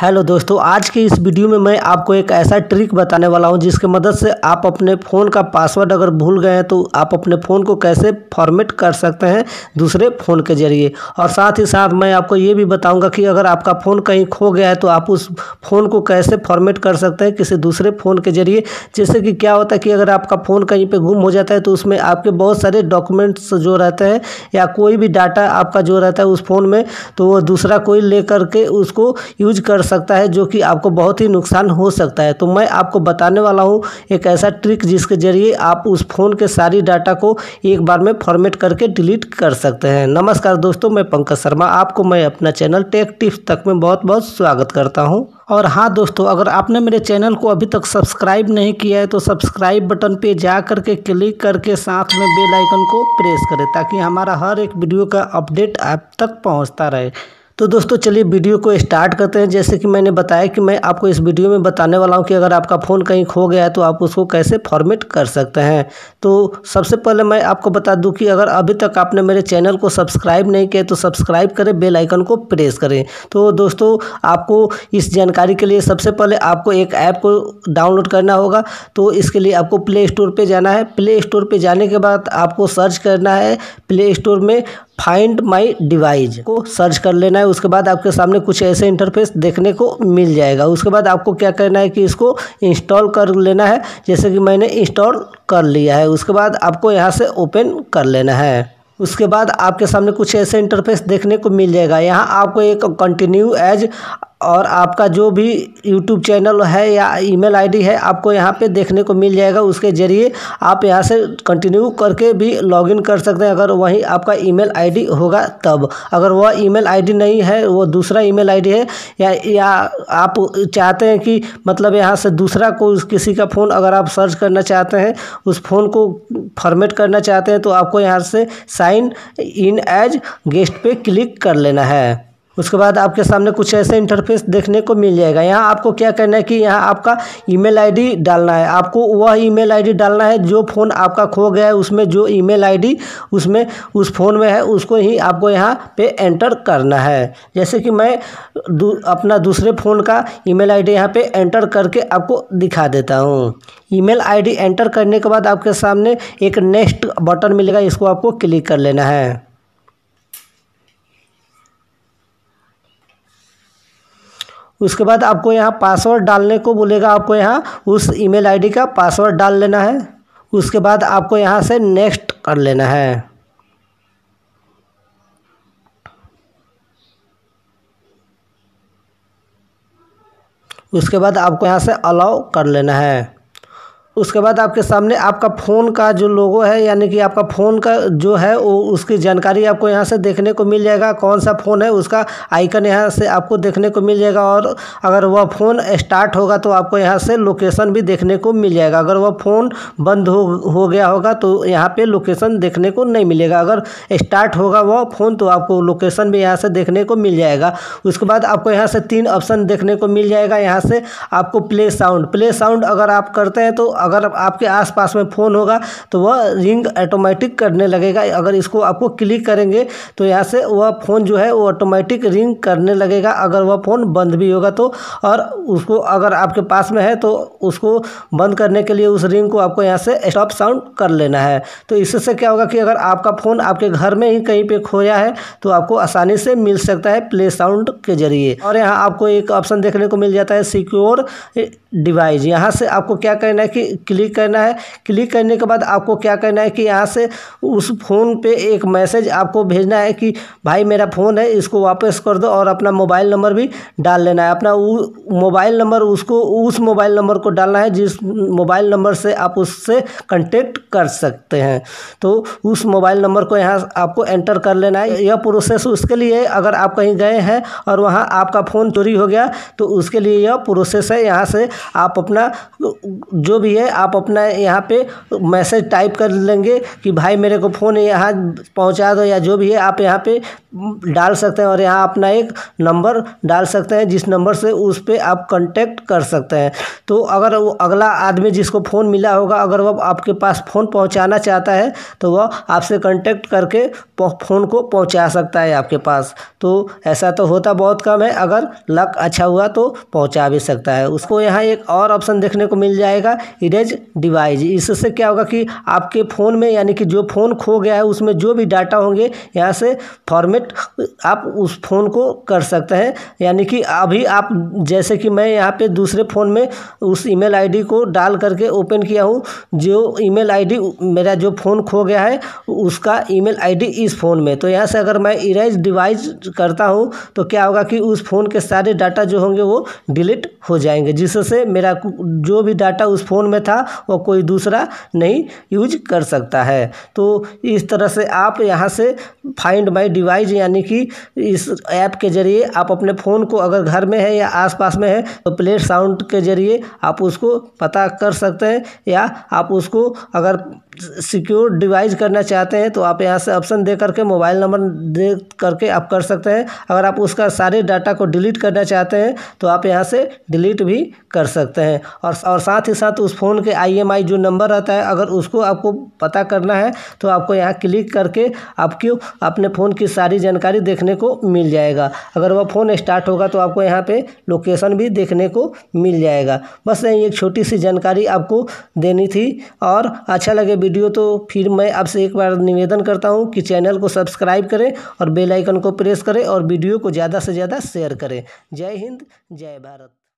hello दोस्तों आज के इस वीडियो में मैं आपको एक ऐसा ट्रिक बताने वाला हूं जिसके मदद से आप अपने फ़ोन का पासवर्ड अगर भूल गए हैं तो आप अपने फ़ोन को कैसे फॉर्मेट कर सकते हैं दूसरे फ़ोन के ज़रिए और साथ ही साथ मैं आपको ये भी बताऊंगा कि अगर आपका फ़ोन कहीं खो गया है तो आप उस फ़ोन को कैसे फॉर्मेट कर सकते हैं किसी दूसरे फ़ोन के ज़रिए जैसे कि क्या होता है कि अगर आपका फ़ोन कहीं पर गुम हो जाता है तो उसमें आपके बहुत सारे डॉक्यूमेंट्स जो रहते हैं या कोई भी डाटा आपका जो रहता है उस फ़ोन में तो वो दूसरा कोई ले करके उसको यूज कर सकता है जो कि आपको बहुत ही नुकसान हो सकता है तो मैं आपको बताने वाला हूँ एक ऐसा ट्रिक जिसके ज़रिए आप उस फ़ोन के सारी डाटा को एक बार में फॉर्मेट करके डिलीट कर सकते हैं नमस्कार दोस्तों मैं पंकज शर्मा आपको मैं अपना चैनल टेक टिप्स तक में बहुत बहुत स्वागत करता हूँ और हाँ दोस्तों अगर आपने मेरे चैनल को अभी तक सब्सक्राइब नहीं किया है तो सब्सक्राइब बटन पे जा करके क्लिक करके साथ में बेल आइकन को प्रेस करें ताकि हमारा हर एक वीडियो का अपडेट आप तक पहुंचता रहे तो दोस्तों चलिए वीडियो को स्टार्ट करते हैं जैसे कि मैंने बताया कि मैं आपको इस वीडियो में बताने वाला हूं कि अगर आपका फ़ोन कहीं खो गया है तो आप उसको कैसे फॉर्मेट कर सकते हैं तो सबसे पहले मैं आपको बता दूं कि अगर अभी तक आपने मेरे चैनल को सब्सक्राइब नहीं किया तो सब्सक्राइब करें बेलाइकन को प्रेस करें तो दोस्तों आपको इस जानकारी के लिए सबसे पहले आपको एक ऐप को डाउनलोड करना होगा तो इसके लिए आपको प्ले स्टोर पर जाना है प्ले स्टोर पर जाने के बाद आपको सर्च करना है प्ले स्टोर में फाइंड माई डिवाइज को सर्च कर लेना है उसके बाद आपके सामने कुछ ऐसे इंटरफेस देखने को मिल जाएगा उसके बाद आपको क्या करना है कि इसको इंस्टॉल कर लेना है जैसे कि मैंने इंस्टॉल कर लिया है उसके बाद आपको यहाँ से ओपन कर लेना है उसके बाद आपके सामने कुछ ऐसे इंटरफेस देखने को मिल जाएगा यहाँ आपको एक कंटिन्यू एज और आपका जो भी यूट्यूब चैनल है या ईमेल आईडी है आपको यहाँ पे देखने को मिल जाएगा उसके ज़रिए आप यहाँ से कंटिन्यू करके भी लॉगिन कर सकते हैं अगर वहीं आपका ईमेल आईडी होगा तब अगर वह ईमेल आईडी नहीं है वो दूसरा ईमेल आईडी है या या आप चाहते हैं कि मतलब यहाँ से दूसरा कोई किसी का फ़ोन अगर आप सर्च करना चाहते हैं उस फ़ोन को फॉर्मेट करना चाहते हैं तो आपको यहाँ से साइन इन एज गेस्ट पर क्लिक कर लेना है उसके बाद आपके सामने कुछ ऐसे इंटरफेस देखने को मिल जाएगा यहाँ आपको क्या करना है कि यहाँ आपका ईमेल आईडी डालना है आपको वह ईमेल आईडी डालना है जो फ़ोन आपका खो गया है उसमें जो ईमेल आईडी उसमें उस फ़ोन में है उसको ही आपको यहाँ पे एंटर करना है जैसे कि मैं दू, अपना दूसरे फ़ोन का ई मेल यहाँ डी एंटर करके आपको दिखा देता हूँ ई मेल एंटर करने के बाद आपके सामने एक नेक्स्ट बटन मिलेगा इसको आपको क्लिक कर लेना है उसके बाद आपको यहाँ पासवर्ड डालने को बोलेगा आपको यहाँ उस ईमेल आईडी का पासवर्ड डाल लेना है उसके बाद आपको यहाँ से नेक्स्ट कर लेना है उसके बाद आपको यहाँ से अलाउ कर लेना है उसके बाद आपके सामने आपका फ़ोन का जो लोगो है यानी कि आपका फ़ोन का जो है वो उसकी जानकारी आपको यहाँ से देखने को मिल जाएगा कौन सा फ़ोन है उसका आइकन यहाँ से आपको देखने को मिल जाएगा और अगर वह फ़ोन स्टार्ट होगा तो आपको यहाँ से लोकेशन भी देखने को मिल जाएगा अगर वह फ़ोन बंद हो हो गया होगा तो यहाँ पर लोकेशन देखने को नहीं मिलेगा अगर स्टार्ट होगा वह फ़ोन तो आपको लोकेशन भी यहाँ से देखने को मिल जाएगा उसके बाद आपको यहाँ से तीन ऑप्शन देखने को मिल जाएगा यहाँ से आपको प्ले साउंड प्ले साउंड अगर आप करते हैं तो अगर आपके आसपास में फ़ोन होगा तो वह रिंग ऑटोमेटिक करने लगेगा अगर इसको आपको क्लिक करेंगे तो यहाँ से वह फ़ोन जो है वो ऑटोमेटिक रिंग करने लगेगा अगर वह फ़ोन बंद भी होगा तो और उसको अगर आपके पास में है तो उसको बंद करने के लिए उस रिंग को आपको यहाँ से स्टॉप साउंड कर लेना है तो इससे क्या होगा कि अगर आपका फ़ोन आपके घर में ही कहीं पर खोया है तो आपको आसानी से मिल सकता है प्ले साउंड के जरिए और यहाँ आपको एक ऑप्शन देखने को मिल जाता है सिक्योर डिवाइस यहाँ से आपको क्या करना है कि क्लिक करना है क्लिक करने के बाद आपको क्या करना है कि यहाँ से उस फ़ोन पे एक मैसेज आपको भेजना है कि भाई मेरा फ़ोन है इसको वापस कर दो और अपना मोबाइल नंबर भी डाल लेना है अपना मोबाइल नंबर उसको उस मोबाइल नंबर को डालना है जिस मोबाइल नंबर से आप उससे कंटेक्ट कर सकते हैं तो उस मोबाइल नंबर को यहाँ आपको एंटर कर लेना है यह प्रोसेस उसके लिए अगर आप कहीं गए हैं और वहाँ आपका फ़ोन चोरी हो गया तो उसके लिए यह प्रोसेस है यहाँ से आप अपना जो भी है है आप अपना यहाँ पे मैसेज टाइप कर लेंगे कि भाई मेरे को फ़ोन यहाँ पहुँचा दो या जो भी है आप यहाँ पे डाल सकते हैं और यहाँ अपना एक नंबर डाल सकते हैं जिस नंबर से उस पर आप कांटेक्ट कर सकते हैं तो अगर वो अगला आदमी जिसको फ़ोन मिला होगा अगर वह आपके पास फ़ोन पहुँचाना चाहता है तो वह आपसे कांटेक्ट करके फ़ोन को पहुँचा सकता है आपके पास तो ऐसा तो होता बहुत कम है अगर लक अच्छा हुआ तो पहुँचा भी सकता है उसको यहाँ एक और ऑप्शन देखने को मिल जाएगा इरेज डिवाइज इससे क्या होगा कि आपके फ़ोन में यानी कि जो फ़ोन खो गया है उसमें जो भी डाटा होंगे यहाँ से फॉर्मेट कनेक्ट आप उस फ़ोन को कर सकते हैं यानी कि अभी आप जैसे कि मैं यहाँ पे दूसरे फ़ोन में उस ईमेल आईडी को डाल करके ओपन किया हूँ जो ईमेल आईडी मेरा जो फ़ोन खो गया है उसका ईमेल आईडी इस फ़ोन में तो यहाँ से अगर मैं इरेज डिवाइस करता हूँ तो क्या होगा कि उस फ़ोन के सारे डाटा जो होंगे वो डिलीट हो जाएंगे जिससे मेरा जो भी डाटा उस फ़ोन में था वो कोई दूसरा नहीं यूज कर सकता है तो इस तरह से आप यहाँ से फाइंड माई डिवाइस डिवाइस यानी कि इस ऐप के ज़रिए आप अपने फ़ोन को अगर घर में है या आसपास में है तो प्ले साउंड के ज़रिए आप उसको पता कर सकते हैं या आप उसको अगर सिक्योर डिवाइस करना चाहते हैं तो आप यहाँ से ऑप्शन दे करके मोबाइल नंबर दे करके आप कर सकते हैं अगर आप उसका सारे डाटा को डिलीट करना चाहते हैं तो आप यहाँ से डिलीट भी कर सकते हैं और और साथ ही साथ उस फ़ोन के आईएमआई जो नंबर रहता है अगर उसको आपको पता करना है तो आपको यहाँ क्लिक करके आपकी अपने फ़ोन की सारी जानकारी देखने को मिल जाएगा अगर वह फ़ोन स्टार्ट होगा तो आपको यहाँ पर लोकेशन भी देखने को मिल जाएगा बस यही एक छोटी सी जानकारी आपको देनी थी और अच्छा लगे वीडियो तो फिर मैं आपसे एक बार निवेदन करता हूँ कि चैनल को सब्सक्राइब करें और बेल आइकन को प्रेस करें और वीडियो को ज़्यादा से ज़्यादा शेयर करें जय हिंद जय भारत